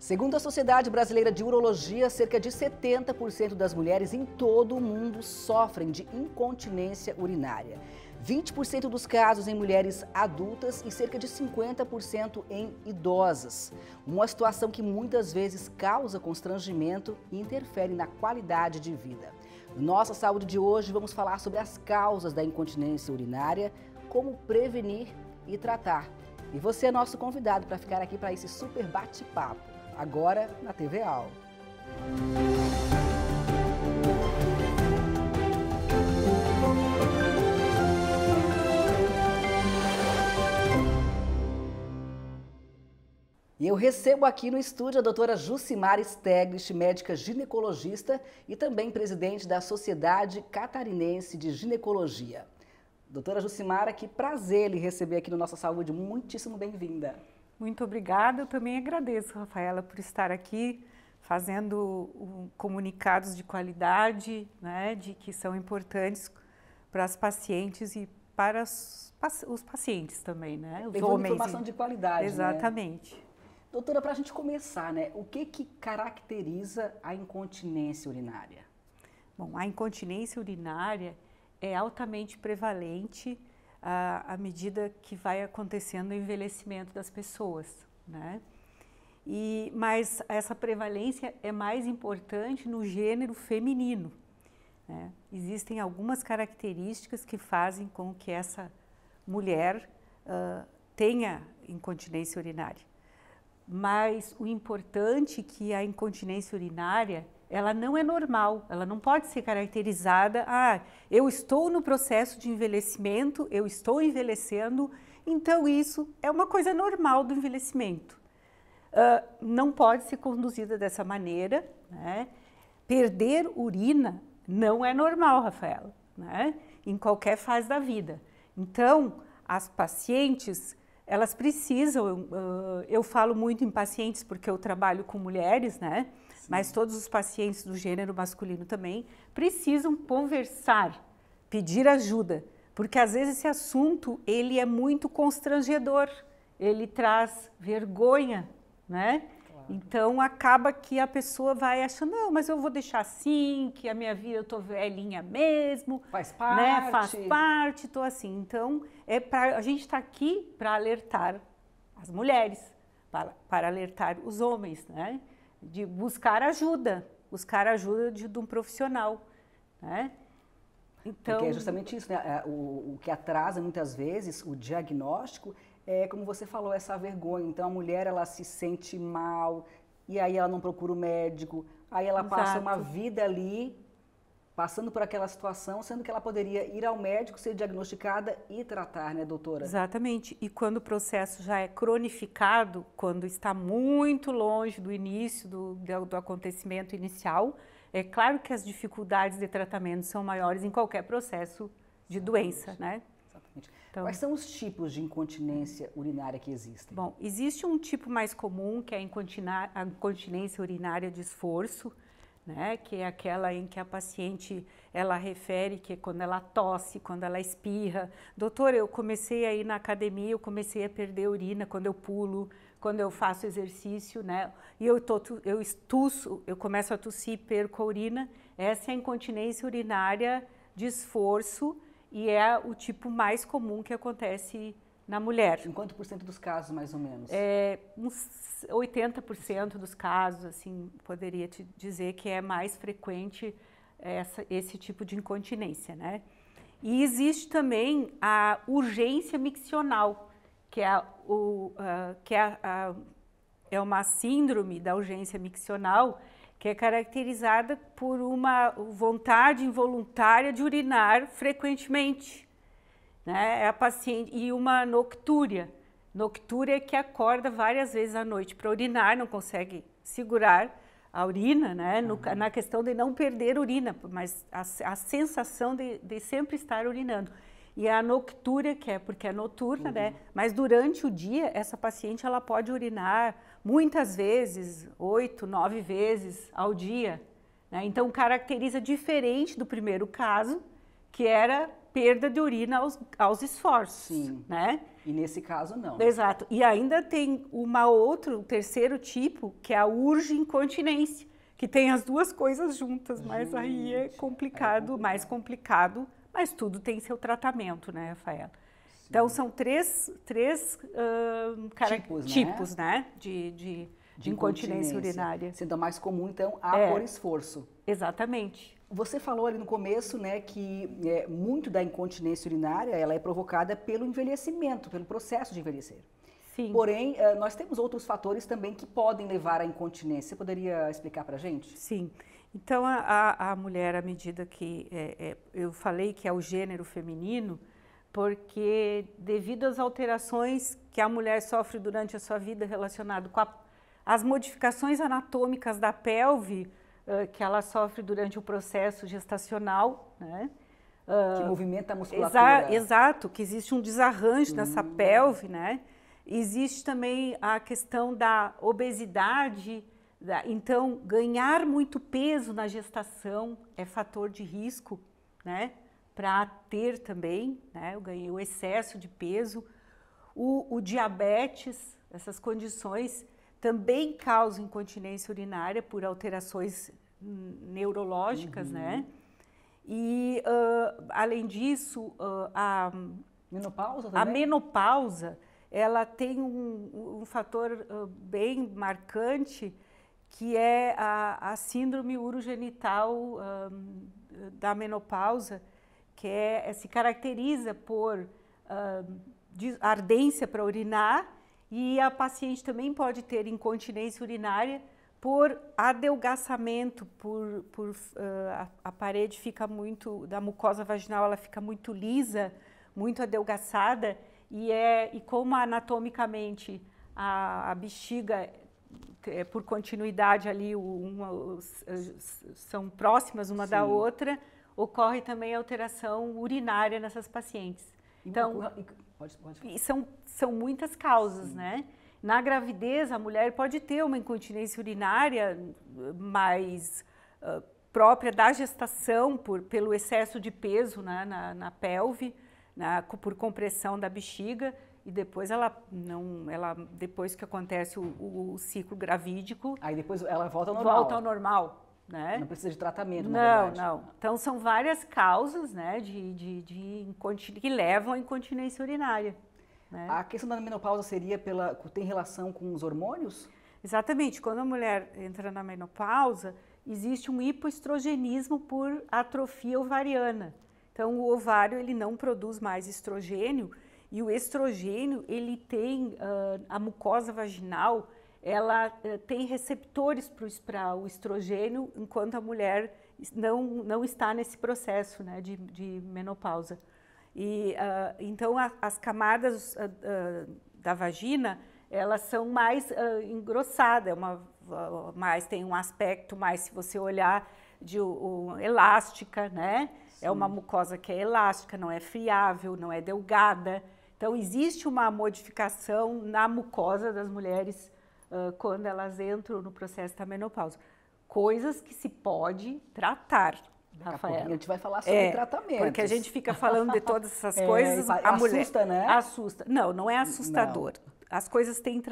Segundo a Sociedade Brasileira de Urologia, cerca de 70% das mulheres em todo o mundo sofrem de incontinência urinária. 20% dos casos em mulheres adultas e cerca de 50% em idosas. Uma situação que muitas vezes causa constrangimento e interfere na qualidade de vida. Nossa saúde de hoje vamos falar sobre as causas da incontinência urinária, como prevenir e tratar. E você é nosso convidado para ficar aqui para esse super bate-papo agora na TV Al. E eu recebo aqui no estúdio a doutora Jucimar Steglish, médica ginecologista e também presidente da Sociedade Catarinense de Ginecologia. Doutora Jucimara, que prazer lhe receber aqui no Nossa Saúde. Muitíssimo bem-vinda. Muito obrigada. Eu também agradeço, Rafaela, por estar aqui fazendo um, comunicados de qualidade, né, de que são importantes para as pacientes e para os, os pacientes também, né? Os Levando informação de qualidade. Né? Exatamente. Né? Doutora, para a gente começar, né, o que, que caracteriza a incontinência urinária? Bom, a incontinência urinária é altamente prevalente à, à medida que vai acontecendo o envelhecimento das pessoas, né? E, mas essa prevalência é mais importante no gênero feminino. Né? Existem algumas características que fazem com que essa mulher uh, tenha incontinência urinária. Mas o importante é que a incontinência urinária ela não é normal, ela não pode ser caracterizada, ah, eu estou no processo de envelhecimento, eu estou envelhecendo, então isso é uma coisa normal do envelhecimento. Uh, não pode ser conduzida dessa maneira, né? Perder urina não é normal, Rafaela, né? Em qualquer fase da vida. Então, as pacientes, elas precisam, uh, eu falo muito em pacientes porque eu trabalho com mulheres, né? mas todos os pacientes do gênero masculino também precisam conversar, pedir ajuda, porque às vezes esse assunto ele é muito constrangedor, ele traz vergonha, né? Então acaba que a pessoa vai achando, não, mas eu vou deixar assim, que a minha vida eu tô velhinha é mesmo. Faz parte. Né? Faz parte, tô assim. Então, é pra, a gente está aqui para alertar as mulheres, para alertar os homens, né? de buscar ajuda, buscar ajuda de, de um profissional, né? Então, Porque é justamente isso, né? É, o, o que atrasa muitas vezes o diagnóstico é, como você falou, essa vergonha. Então a mulher ela se sente mal e aí ela não procura o médico, aí ela Exato. passa uma vida ali passando por aquela situação, sendo que ela poderia ir ao médico, ser diagnosticada e tratar, né, doutora? Exatamente. E quando o processo já é cronificado, quando está muito longe do início do, do acontecimento inicial, é claro que as dificuldades de tratamento são maiores em qualquer processo de Exatamente. doença, né? Exatamente. Então, Quais são os tipos de incontinência urinária que existem? Bom, existe um tipo mais comum, que é a incontinência urinária de esforço, né? Que é aquela em que a paciente ela refere que é quando ela tosse, quando ela espirra, doutor, eu comecei aí na academia, eu comecei a perder urina quando eu pulo, quando eu faço exercício, né? E eu tô, eu estuço, eu começo a tossir, perco a urina. Essa é a incontinência urinária de esforço e é o tipo mais comum que acontece na mulher. Em quanto por cento dos casos, mais ou menos? É, uns 80% dos casos, assim, poderia te dizer que é mais frequente essa, esse tipo de incontinência, né? E existe também a urgência miccional, que é, o, que é, a, é uma síndrome da urgência miccional, que é caracterizada por uma vontade involuntária de urinar frequentemente né? É a paciente e uma noctúria. Noctúria que acorda várias vezes à noite para urinar, não consegue segurar a urina, né? No, uhum. na questão de não perder urina, mas a, a sensação de, de, sempre estar urinando. E a noctúria, que é porque é noturna, né? uhum. né? Mas durante o dia, essa paciente ela pode urinar muitas vezes, oito, nove vezes ao dia. Né? Então, caracteriza diferente do primeiro caso, que era perda de urina aos, aos esforços, Sim. né? E nesse caso não. Exato. E ainda tem uma outra, um terceiro tipo, que é a urge incontinência, que tem as duas coisas juntas, mas é Gente, aí é complicado, é mais complicado, mas tudo tem seu tratamento, né, Rafaela? Então, Sim. Então são três, três uh, cara... tipos, né? tipos, né? De, de, de incontinência, incontinência urinária. Sendo a mais comum, então, a é. por esforço. Exatamente. Você falou ali no começo, né, que é, muito da incontinência urinária ela é provocada pelo envelhecimento, pelo processo de envelhecer. Sim. Porém, é, nós temos outros fatores também que podem levar à incontinência. Você poderia explicar para gente? Sim. Então, a, a, mulher, à medida que é, é, eu falei que é o gênero feminino, porque devido às alterações que a mulher sofre durante a sua vida relacionado com a, as modificações anatômicas da pelve, que ela sofre durante o processo gestacional, né? Uh, que movimenta a musculatura. Exa exato, que existe um desarranjo hum. nessa pelve, né? Existe também a questão da obesidade, da, então ganhar muito peso na gestação é fator de risco, né? Para ter também, né? Eu ganhei o excesso de peso, o, o diabetes, essas condições também causa incontinência urinária por alterações neurológicas, uhum. né? E, uh, além disso, uh, a menopausa, também? a menopausa ela tem um, um fator uh, bem marcante que é a, a síndrome urogenital da menopausa, que é, se caracteriza por ardência para urinar e a paciente também pode ter incontinência urinária por adelgaçamento, por, por uh, a, a, parede fica muito, da mucosa vaginal ela fica muito lisa, muito adelgaçada e é e como anatomicamente a, a bexiga é, por continuidade ali uma, são próximas uma Sim. da outra, ocorre também alteração urinária nessas pacientes. Então, e, Pode, pode. E são, são muitas causas, Sim. né? Na gravidez, a mulher pode ter uma incontinência urinária mais uh, própria da gestação, por, pelo excesso de peso né, na, na pelve, na, por compressão da bexiga, e depois ela não ela depois que acontece o, o, ciclo gravídico aí depois ela volta ao normal volta ao normal né? Não precisa de tratamento, não, verdade. Não, Então, são várias causas né, de, de, de que levam à incontinência urinária. Né? A questão da menopausa seria pela tem relação com os hormônios? Exatamente. Quando a mulher entra na menopausa, existe um hipoestrogenismo por atrofia ovariana. Então, o ovário ele não produz mais estrogênio e o estrogênio ele tem uh, a mucosa vaginal ela eh, tem receptores para o estrogênio, enquanto a mulher não, não está nesse processo né, de, de menopausa. E, uh, então, a, as camadas uh, uh, da vagina, elas são mais engrossadas, é uma, mais, tem um aspecto mais, se você olhar, de um, elástica, né? Sim. É uma mucosa que é elástica, não é friável, não é delgada. Então, existe uma modificação na mucosa das mulheres uh, quando elas entram no processo da menopausa. Coisas que se pode tratar. Rafael, a gente vai falar é, sobre é, tratamento. Porque a gente fica falando de todas essas é, coisas. a assusta, mulher né? Assusta. Não, não é assustador. Não. As coisas têm,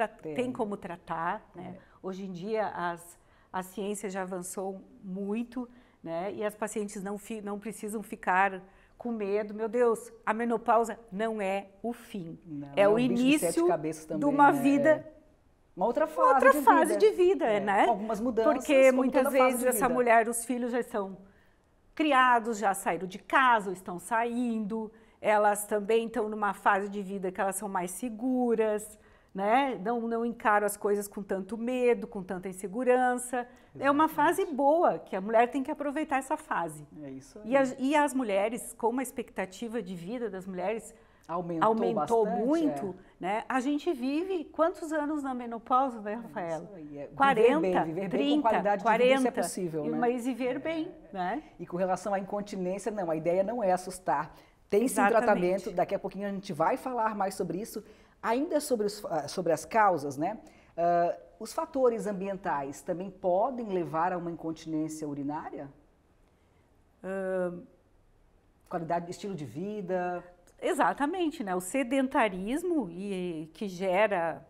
como tratar. Né? É. Hoje em dia, as, a ciência já avançou muito né? e as pacientes não, fi, não precisam ficar com medo. Meu Deus, a menopausa não é o fim. Não, é, é o início de, de uma né? vida é. Uma outra fase, outra de, fase vida. de vida, é, né? Algumas mudanças. Porque muitas vezes essa mulher, os filhos já estão criados, já saíram de casa, ou estão saindo. Elas também estão numa fase de vida que elas são mais seguras, né? Não, não encaram as coisas com tanto medo, com tanta insegurança. Exatamente. É uma fase boa, que a mulher tem que aproveitar essa fase. É isso aí. E, as, e as mulheres, como a expectativa de vida das mulheres aumentou, aumentou bastante, muito, é. né? A gente vive quantos anos na menopausa, né, Rafael? É, 40, viver bem, viver 30, bem com qualidade 40, de vida, é possível, né? Mas viver é. bem, né? E com relação à incontinência, não, a ideia não é assustar. Tem sim Exatamente. tratamento, daqui a pouquinho a gente vai falar mais sobre isso, ainda sobre, os, ah, sobre as causas, né? Uh, os fatores ambientais também podem levar a uma incontinência urinária? Uh, Qualidade, estilo de vida? Exatamente, né? O sedentarismo e, que gera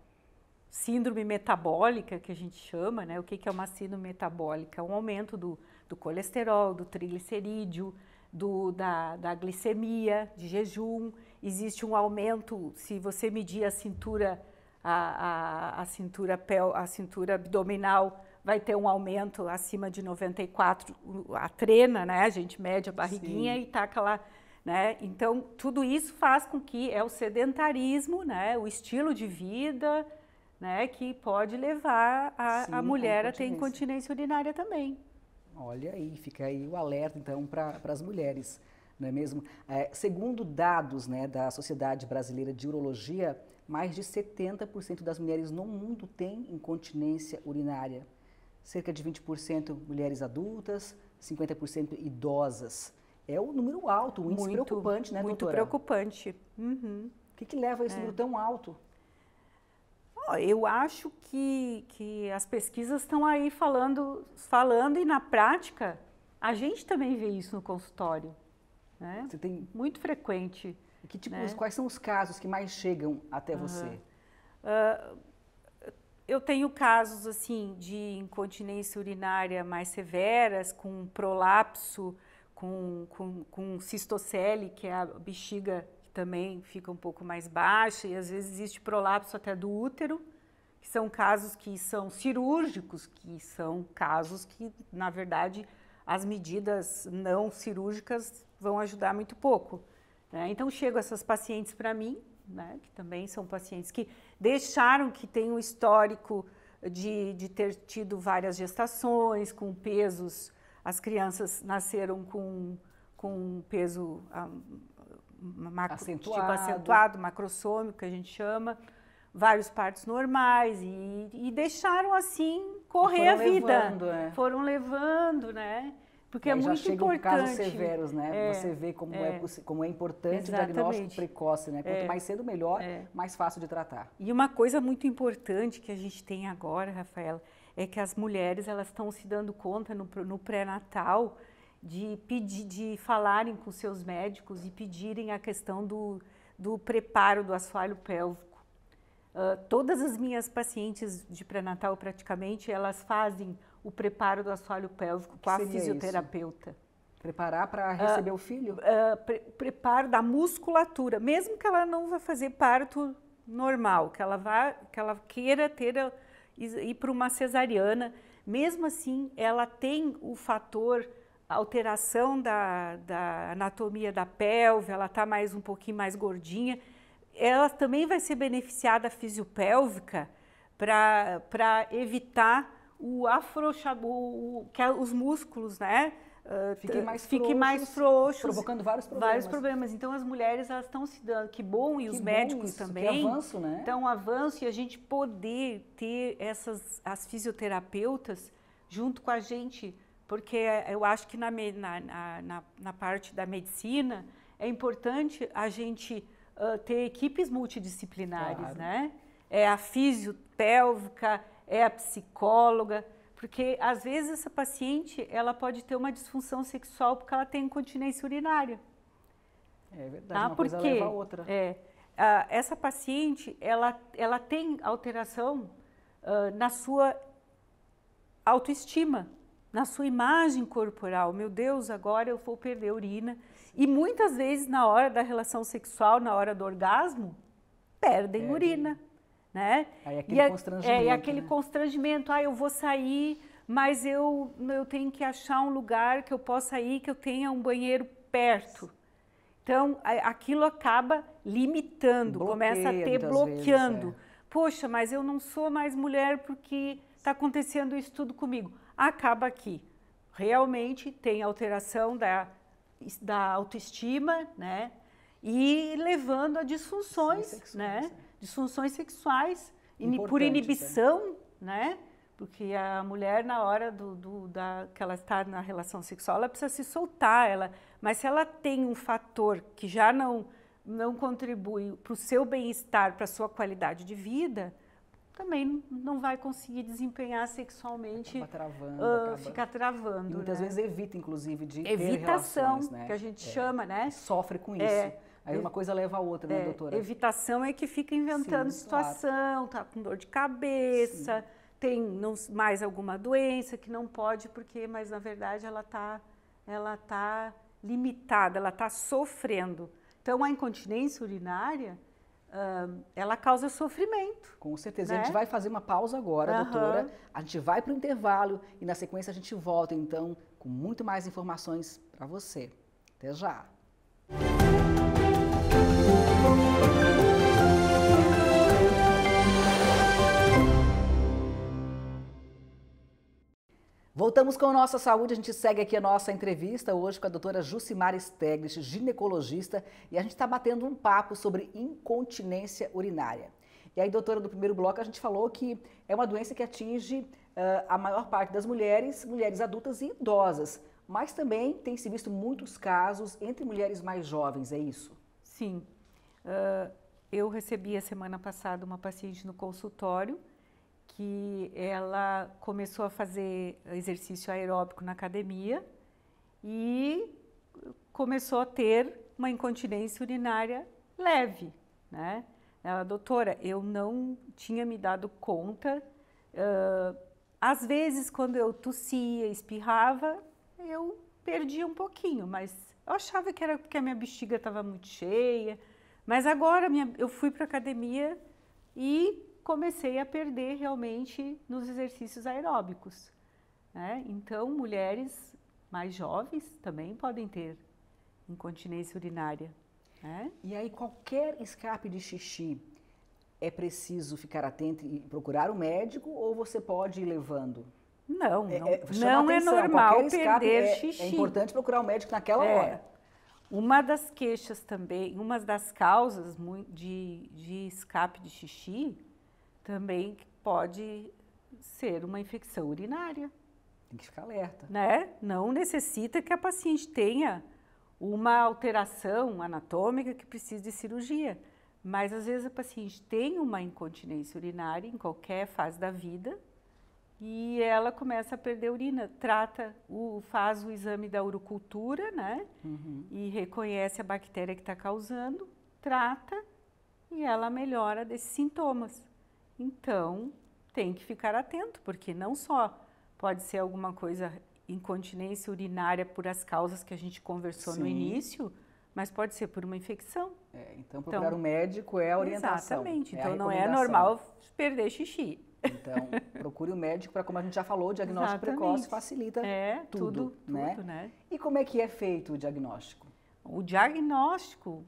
síndrome metabólica, que a gente chama, né? O que, que é uma síndrome metabólica? É um aumento do, do colesterol, do triglicerídeo, do, da, da glicemia, de jejum. Existe um aumento, se você medir a cintura, a, a, a cintura, a cintura abdominal, vai ter um aumento acima de 94, a trena, né? A gente mede a barriguinha Sim. e taca tá aquela né? Então, tudo isso faz com que é o sedentarismo, né? o estilo de vida, né? que pode levar a, Sim, a mulher a, ter incontinência urinária também. Olha aí, fica aí o alerta então para as mulheres, não é mesmo? É, segundo dados né, da Sociedade Brasileira de Urologia, mais de 70% das mulheres no mundo têm incontinência urinária. Cerca de 20% mulheres adultas, 50% idosas é um número alto, um índice muito, preocupante, né, muito doutora? Muito preocupante. Uhum. O que, que leva a esse é. número tão alto? Eu acho que, que as pesquisas estão aí falando, falando e na prática a gente também vê isso no consultório. Né? Você tem... Muito frequente. que tipo, né? Quais são os casos que mais chegam até uhum. você? Uh, eu tenho casos assim de incontinência urinária mais severas, com prolapso com, com, com cistocele, que é a bexiga que também fica um pouco mais baixa, e às vezes existe prolapso até do útero, que são casos que são cirúrgicos, que são casos que, na verdade, as medidas não cirúrgicas vão ajudar muito pouco. Né? Então, chegam essas pacientes para mim, né? que também são pacientes que deixaram que tem um histórico de, de ter tido várias gestações, com pesos as crianças nasceram com, com um peso ah, macro, acentuado. Tipo acentuado, macrossômico, que a gente chama, vários partos normais, e, e deixaram assim correr a vida. Levando, é. Foram levando, né? Porque é muito importante. casos severos, né? É, Você vê como é, é como é importante exatamente. o diagnóstico precoce, né? Quanto é, mais cedo, melhor, é. mais fácil de tratar. E uma coisa muito importante que a gente tem agora, Rafaela, é que as mulheres elas estão se dando conta no, no pré-natal de pedir, de falarem com seus médicos e pedirem a questão do, do preparo do assoalho pélvico. Uh, todas as minhas pacientes de pré-natal praticamente elas fazem o preparo do assoalho pélvico com a fisioterapeuta. Isso? Preparar para ah, receber uh, o filho? Uh, pre preparo da musculatura, mesmo que ela não vá fazer parto normal, que ela vá, que ela queira ter a, e, para uma cesariana, mesmo assim, ela tem o fator alteração da, da anatomia da pelve, ela está mais um pouquinho mais gordinha, ela também vai ser beneficiada fisiopélvica para evitar o afrouxamento, que é os músculos, né? Ah, fique mais, fique frouxos, mais assim, frouxos, provocando vários problemas. Vários problemas. Então as mulheres elas estão se dando, que bom e que os bom médicos isso, também. Que avanço, né? Então avanço e a gente poder ter essas as fisioterapeutas junto com a gente, porque eu acho que na na, na, na parte da medicina é importante a gente uh, ter equipes multidisciplinares, claro. né? É a fisiopélvica, é a psicóloga, porque às vezes essa paciente, ela pode ter uma disfunção sexual porque ela tem incontinência urinária. É verdade, ah, uma porque, coisa leva a outra. É, a, essa paciente, ela, ela tem alteração uh, na sua autoestima, na sua imagem corporal. Meu Deus, agora eu vou perder urina. E muitas vezes, na hora da relação sexual, na hora do orgasmo, perdem é, urina né? Aí é aquele e constrangimento. É, aquele né? constrangimento, ah, eu vou sair, mas eu, eu tenho que achar um lugar que eu possa ir, que eu tenha um banheiro perto. Então, aquilo acaba limitando, Bloqueia, começa a ter bloqueando. Vezes, é. Poxa, mas eu não sou mais mulher porque está acontecendo isso tudo comigo. Acaba aqui. Realmente tem alteração da, da autoestima, né? e levando a disfunções, sexuais, né? né? Disfunções sexuais Importante, por né? inibição, é. né? Porque a mulher, na hora do, do, da, que ela está na relação sexual, ela precisa se soltar. Ela, mas se ela tem um fator que já não, não contribui para o seu bem-estar, para a sua qualidade de vida, também não vai conseguir desempenhar sexualmente. Fica travando. Uh, acaba... Fica travando. E muitas né? vezes evita, inclusive, de Evitação, ter relações, né? que a gente é. chama, né? E sofre com é. isso. Aí uma coisa leva a outra, né, é, né, doutora? Evitação é que fica inventando Sim, situação, claro. tá com dor de cabeça, Sim. tem não, mais alguma doença que não pode, porque, mas na verdade ela tá, ela tá limitada, ela tá sofrendo. Então a incontinência urinária, Uh, ela causa sofrimento. Com certeza. Né? A gente vai fazer uma pausa agora, uhum. doutora. A gente vai para o intervalo e na sequência a gente volta, então, com muito mais informações para você. Até já! Voltamos com a nossa saúde, a gente segue aqui a nossa entrevista hoje com a doutora Jucimar Steglitz, ginecologista, e a gente está batendo um papo sobre incontinência urinária. E aí, doutora, do primeiro bloco a gente falou que é uma doença que atinge uh, a maior parte das mulheres, mulheres adultas e idosas, mas também tem se visto muitos casos entre mulheres mais jovens, é isso? Sim, ah, eu recebi a semana passada uma paciente no consultório que ela começou a fazer exercício aeróbico na academia e começou a ter uma incontinência urinária leve, né? Ela, doutora, eu não tinha me dado conta. Uh, às vezes, quando eu tossia, espirrava, eu perdia um pouquinho, mas eu achava que era porque a minha bexiga estava muito cheia, mas agora minha, eu fui para academia e comecei a perder realmente nos exercícios aeróbicos. Né? Então, mulheres mais jovens também podem ter incontinência urinária. Né? E aí, qualquer escape de xixi é preciso ficar atento e procurar o um médico ou você pode ir levando? Não, não é, não é, é normal perder é, é xixi. É importante procurar o um médico naquela é. hora. Uma das queixas também, uma das causas de, de escape de xixi também pode ser uma infecção urinária. Tem que ficar alerta. Né? Não necessita que a paciente tenha uma alteração anatômica que precise de cirurgia. Mas às vezes a paciente tem uma incontinência urinária em qualquer fase da vida e ela começa a perder a urina, trata, o, faz o exame da urocultura, né? Uhum. E reconhece a bactéria que está causando, trata e ela melhora desses sintomas. Então, tem que ficar atento, porque não só pode ser alguma coisa incontinência urinária por as causas que a gente conversou Sim. no início, mas pode ser por uma infecção. É, então, então procurar então, um médico é a orientação. Exatamente. É então, não é normal perder xixi então, procure o um médico para, como a gente já falou, o diagnóstico Exatamente. precoce facilita é, tudo, tudo, né? tudo, né? E como é que é feito o diagnóstico? O diagnóstico,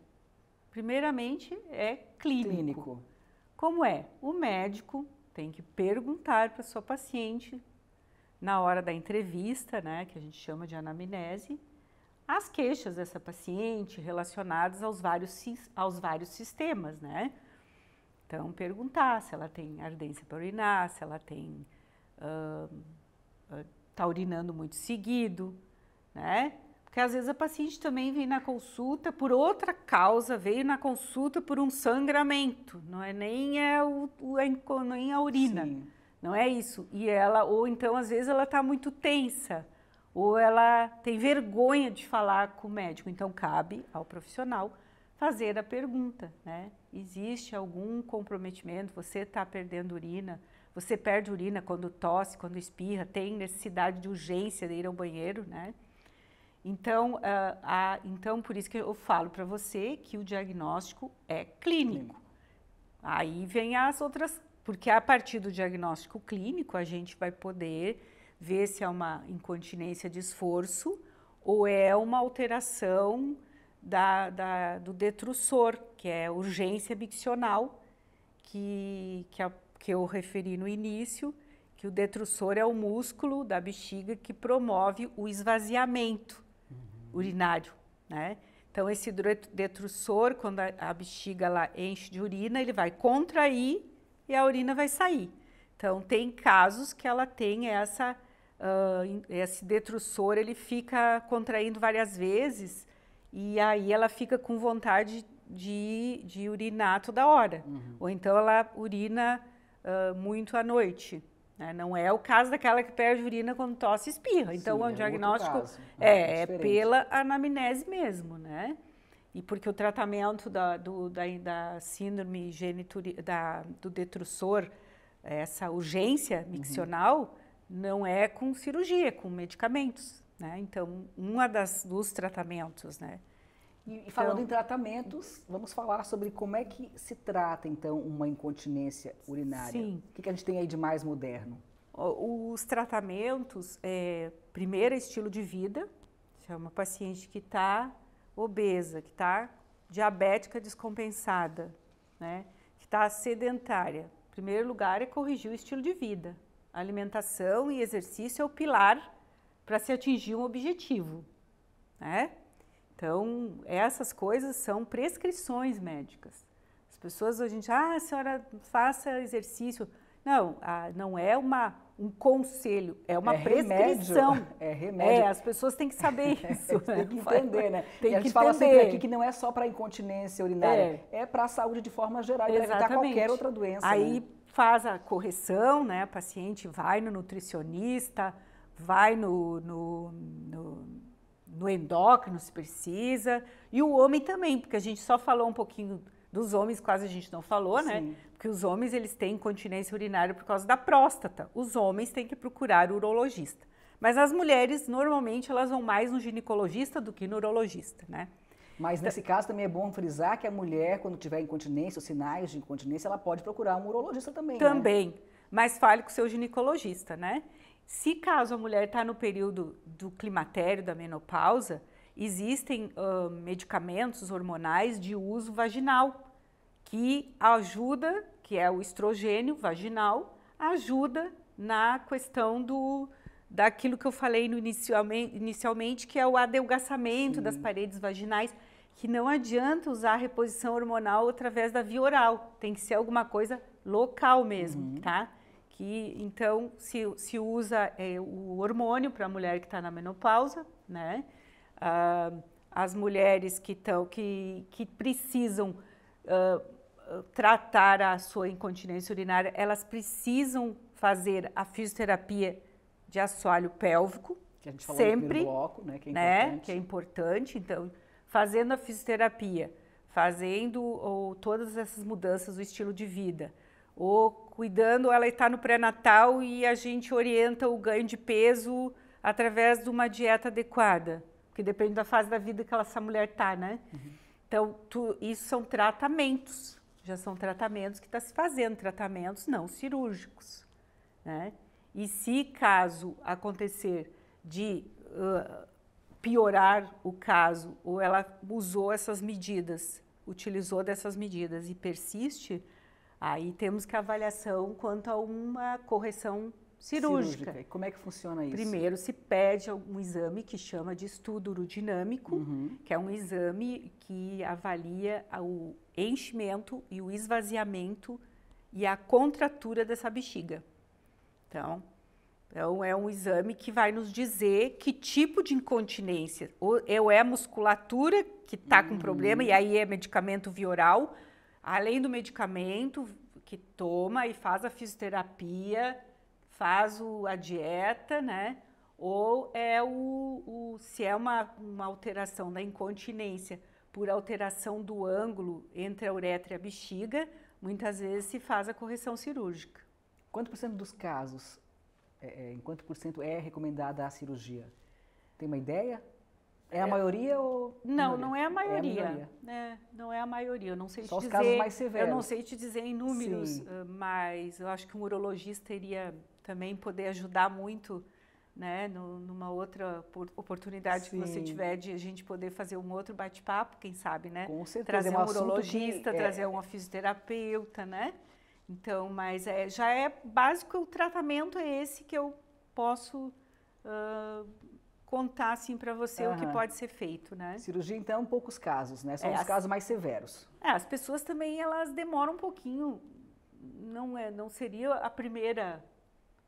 primeiramente, é clínico. clínico. Como é? O médico tem que perguntar para sua paciente, na hora da entrevista, né, que a gente chama de anamnese, as queixas dessa paciente relacionadas aos vários, aos vários sistemas, né? Então, perguntar se ela tem ardência para urinar, se ela tem está uh, uh, urinando muito seguido, né? Porque às vezes a paciente também vem na consulta por outra causa, veio na consulta por um sangramento, não é nem, é o, a, nem a urina, Sim. não é isso. E ela, ou então às vezes ela está muito tensa, ou ela tem vergonha de falar com o médico. Então cabe ao profissional fazer a pergunta, né? Existe algum comprometimento? Você está perdendo urina? Você perde urina quando tosse, quando espirra? Tem necessidade de urgência de ir ao banheiro, né? Então, uh, a, então por isso que eu falo para você que o diagnóstico é clínico. clínico. Aí vem as outras, porque a partir do diagnóstico clínico a gente vai poder ver se é uma incontinência de esforço ou é uma alteração da, da, do detrussor, que é urgência biccional, que, que, a, é que eu referi no início, que o detrussor é o músculo da bexiga que promove o esvaziamento uhum. urinário, né? Então, esse detrussor, quando a, a bexiga ela enche de urina, ele vai contrair e a urina vai sair. Então, tem casos que ela tem essa, uh, esse detrussor, ele fica contraindo várias vezes e aí ela fica com vontade de, de urinar toda hora. Uhum. Ou então ela urina uh, muito à noite. Né? Não é o caso daquela que perde urina quando tosse e espirra. Então, Sim, o é, é diagnóstico é, é, é, é pela anamnese mesmo, né? E porque o tratamento da, do, da, da síndrome genituri, da, do detrusor, essa urgência uhum. miccional, uhum. não é com cirurgia, é com medicamentos. Né? Então, uma das dos tratamentos, né? E, falando então em tratamentos, vamos falar sobre como é que se trata então uma incontinência urinária. Sim. O que, que a gente tem aí de mais moderno? Os tratamentos, é, primeiro é estilo de vida, se é uma paciente que está obesa, que está diabética descompensada, né? que está sedentária. Primeiro lugar é corrigir o estilo de vida. A alimentação e exercício é o pilar para se atingir um objetivo, né? Então, essas coisas são prescrições médicas. As pessoas a gente ah, a senhora faça exercício. Não, a, não é uma, um conselho, é uma é prescrição. Remédio. É remédio. É, as pessoas têm que saber é, isso. tem né? que entender, né? Tem e a gente fala sempre aqui que não é só para incontinência urinária, é, é para a saúde de forma geral, para evitar qualquer outra doença. Aí né? faz a correção, né? A paciente vai no nutricionista, vai no, no, no, no endócrino se precisa, e o homem também, porque a gente só falou um pouquinho dos homens, quase a gente não falou, né? Sim. né? Porque os homens eles têm incontinência urinária por causa da próstata. Os homens têm que procurar o urologista. Mas as mulheres, normalmente, elas vão mais no ginecologista do que no urologista, né? Mas nesse caso também é bom frisar que a mulher, quando tiver incontinência, sinais de incontinência, ela pode procurar um urologista também. Né? Também. Né? Mas fale com o seu ginecologista, né? Se caso a mulher está no período do climatério, da menopausa, existem uh, medicamentos hormonais de uso vaginal que ajuda, que é o estrogênio vaginal, ajuda na questão do daquilo que eu falei inicialmente, inicialmente, que é o adelgaçamento Sim. das paredes vaginais, que não adianta usar reposição hormonal através da via oral, tem que ser alguma coisa local mesmo, uhum. tá? que então se, se usa é, o hormônio para a mulher que está na menopausa, né? Ah, as mulheres que, tão, que, que precisam ah, tratar a sua incontinência urinária, elas precisam fazer a fisioterapia de assoalho pélvico, que a gente falou sempre, bloco, né, que é, né que é importante. Então, fazendo a fisioterapia, fazendo ou, todas essas mudanças do estilo de vida, ou cuidando, ela está no pré-natal e a gente orienta o ganho de peso através de uma dieta adequada, que depende da fase da vida que essa mulher está, né? Uhum. Então, tu, isso são tratamentos, já são tratamentos que está se fazendo, tratamentos não cirúrgicos, né? E se caso acontecer de uh, piorar o caso ou ela usou essas medidas, utilizou dessas medidas e persiste, Aí temos que a avaliação quanto a uma correção cirúrgica. cirúrgica. como é que funciona isso? Primeiro se pede um exame que chama de estudo urodinâmico, uhum. que é um exame que avalia o enchimento e o esvaziamento e a contratura dessa bexiga. Então, então, é um exame que vai nos dizer que tipo de incontinência. É, ou, é musculatura que está uhum. com problema, e aí é medicamento via oral, além do medicamento que toma e faz a fisioterapia, faz o, a dieta, né? Ou é o, o se é uma, uma alteração da incontinência por alteração do ângulo entre a uretra e a bexiga, muitas vezes se faz a correção cirúrgica. Quanto por cento dos casos, é, é em quanto por cento é recomendada a cirurgia? Tem uma ideia? É, é. É, é a maioria ou. Não, não é a maioria. É a maioria. É, não é a maioria. Eu não sei Só te os dizer, casos mais severos. Eu não sei te dizer em números, Sim. mas eu acho que um urologista iria também poder ajudar muito, né? No, numa outra oportunidade Sim. que você tiver de a gente poder fazer um outro bate-papo, quem sabe, né? Com certeza. Trazer um, um urologista, que, é... trazer uma fisioterapeuta, né? Então, mas é, já é básico, o tratamento é esse que eu posso. Uh, contar assim para você uhum. o que pode ser feito, né? Cirurgia então é poucos casos, né? São é, os as... casos mais severos. É, as pessoas também elas demoram um pouquinho, não é, não seria a primeira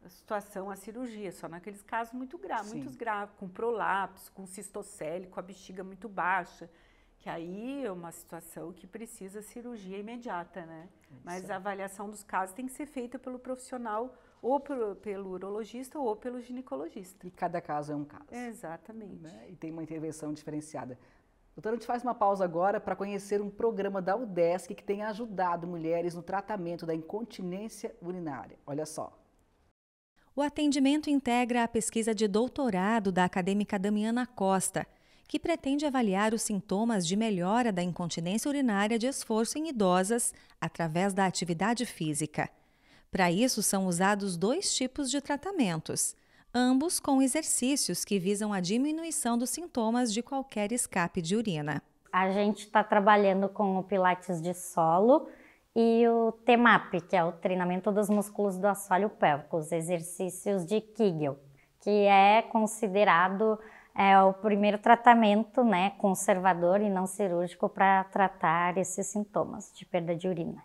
situação a cirurgia, só naqueles casos muito graves, muitos graves, com prolapso, com cistocele, com a bexiga muito baixa, que aí é uma situação que precisa cirurgia imediata, né? É isso. Mas a avaliação dos casos tem que ser feita pelo profissional ou pelo urologista ou pelo ginecologista. E cada caso é um caso. exatamente. Né? E tem uma intervenção diferenciada. Doutora, a gente faz uma pausa agora para conhecer um programa da UDESC que tem ajudado mulheres no tratamento da incontinência urinária. Olha só. O atendimento integra a pesquisa de doutorado da acadêmica Damiana Costa, que pretende avaliar os sintomas de melhora da incontinência urinária de esforço em idosas através da atividade física. Para isso são usados dois tipos de tratamentos, ambos com exercícios que visam a diminuição dos sintomas de qualquer escape de urina. A gente está trabalhando com o Pilates de solo e o TEMAP, que é o treinamento dos músculos do assoalho pélvico, os exercícios de Kegel, que é considerado é o primeiro tratamento né, conservador e não cirúrgico para tratar esses sintomas de perda de urina.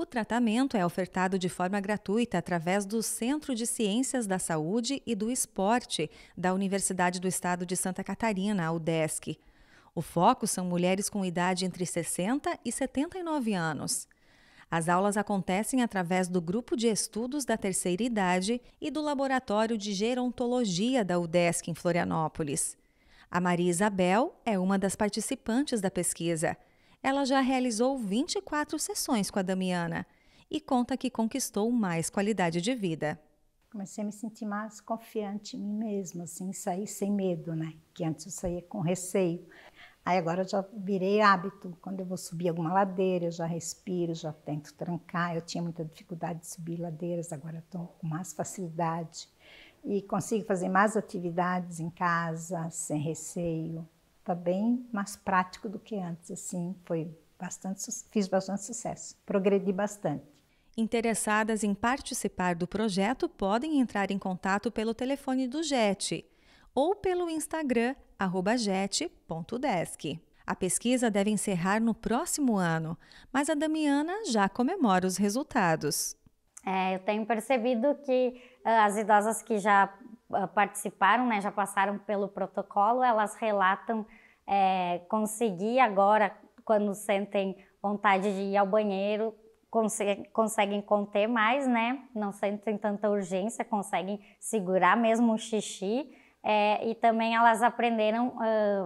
O tratamento é ofertado de forma gratuita através do Centro de Ciências da Saúde e do Esporte da Universidade do Estado de Santa Catarina, a UDESC. O foco são mulheres com idade entre 60 e 79 anos. As aulas acontecem através do Grupo de Estudos da Terceira Idade e do Laboratório de Gerontologia da UDESC em Florianópolis. A Maria Isabel é uma das participantes da pesquisa ela já realizou 24 sessões com a Damiana e conta que conquistou mais qualidade de vida. Comecei a me sentir mais confiante em mim mesma, assim, sair sem medo, né? Que antes eu saía com receio. Aí agora eu já virei hábito. Quando eu vou subir alguma ladeira, eu já respiro, já tento trancar. Eu tinha muita dificuldade de subir ladeiras, agora estou com mais facilidade. E consigo fazer mais atividades em casa, sem receio. Tá bem mais prático do que antes, assim, foi bastante, fiz bastante sucesso, progredi bastante. Interessadas em participar do projeto podem entrar em contato pelo telefone do JET ou pelo Instagram @jet.desk. A pesquisa deve encerrar no próximo ano, mas a Damiana já comemora os resultados. É, eu tenho percebido que uh, as idosas que já uh, participaram, né, já passaram pelo protocolo, elas relatam é, conseguir agora, quando sentem vontade de ir ao banheiro, conseguem conter mais, né? Não sentem tanta urgência, conseguem segurar mesmo o xixi. É, e também elas aprenderam uh,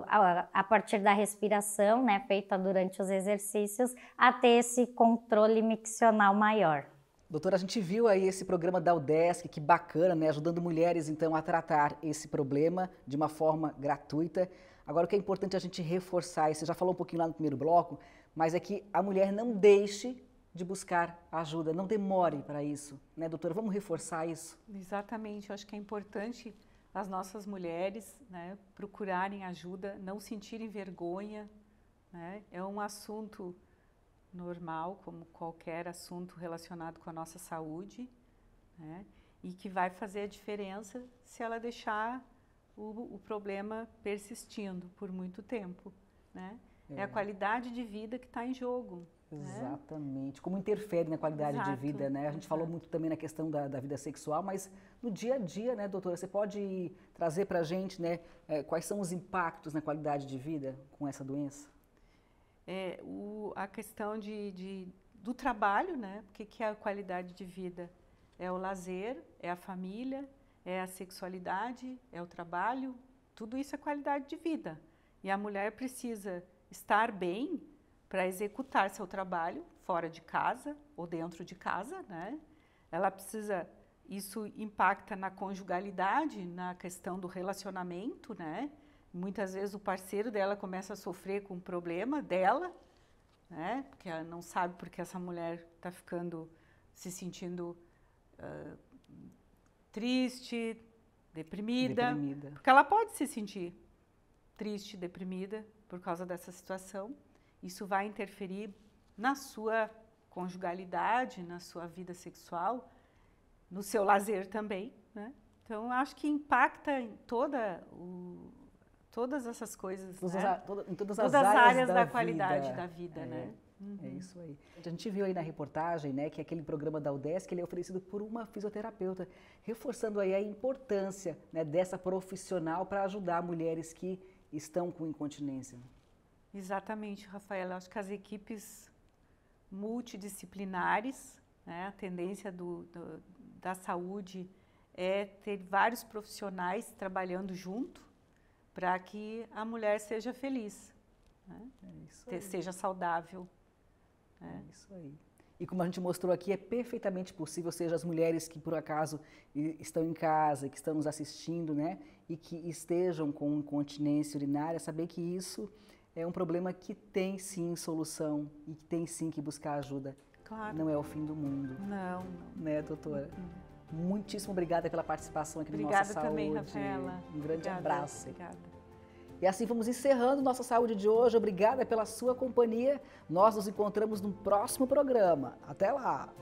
a, a, partir da respiração, né, feita durante os exercícios, a ter esse controle miccional maior. Doutora, a gente viu aí esse programa da UDESC, que bacana, né, ajudando mulheres então a tratar esse problema de uma forma gratuita. Agora, o que é importante a gente reforçar, e você já falou um pouquinho lá no primeiro bloco, mas é que a mulher não deixe de buscar ajuda, não demore para isso, né, doutora? Vamos reforçar isso? Exatamente, eu acho que é importante as nossas mulheres né, procurarem ajuda, não sentirem vergonha, né? é um assunto normal, como qualquer assunto relacionado com a nossa saúde, né? e que vai fazer a diferença se ela deixar o, o problema persistindo por muito tempo, né? É, é a qualidade de vida que está em jogo. Né? Exatamente. Né? Como interfere na qualidade Exato. de vida, né? A gente Exato. falou muito também na questão da, da, vida sexual, mas no dia a dia, né, doutora, você pode trazer para a gente, né, é, quais são os impactos na qualidade de vida com essa doença? É, o, a questão de, de, do trabalho, né? O que, que é a qualidade de vida? É o lazer, é a família, é a sexualidade, é o trabalho, tudo isso é qualidade de vida. E a mulher precisa estar bem para executar seu trabalho fora de casa ou dentro de casa, né? Ela precisa isso impacta na conjugalidade, na questão do relacionamento, né? Muitas vezes o parceiro dela começa a sofrer com um problema dela, né? Porque ela não sabe porque essa mulher está ficando se sentindo uh, triste, deprimida, deprimida. Porque ela pode se sentir triste, deprimida por causa dessa situação. Isso vai interferir na sua conjugalidade, na sua vida sexual, no seu lazer também, né? Então, acho que impacta em toda o, todas essas coisas, todas né? a, toda, em todas, todas as, áreas, áreas da, da, qualidade vida. da vida, é. né? É uhum. É isso aí. A gente viu aí na reportagem, né, que aquele programa da UDESC ele é oferecido por uma fisioterapeuta, reforçando aí a importância né, dessa profissional para ajudar mulheres que estão com incontinência. Exatamente, Rafaela. Acho que as equipes multidisciplinares, né, a tendência do, do, da saúde é ter vários profissionais trabalhando junto para que a mulher seja feliz, né? é seja saudável. É. É isso aí. E como a gente mostrou aqui, é perfeitamente possível, seja, as mulheres que por acaso estão em casa, que estão nos assistindo, né, e que estejam com incontinência urinária, saber que isso é um problema que tem sim solução e que tem sim que buscar ajuda. Claro. Não é o fim do mundo. Não, Né, doutora? Uhum. Muitíssimo obrigada pela participação aqui obrigada no Nossa Saúde. Obrigada também, Rafaela. Um grande obrigada, abraço. Obrigada. E assim vamos encerrando nossa saúde de hoje. Obrigada pela sua companhia. Nós nos encontramos no próximo programa. Até lá!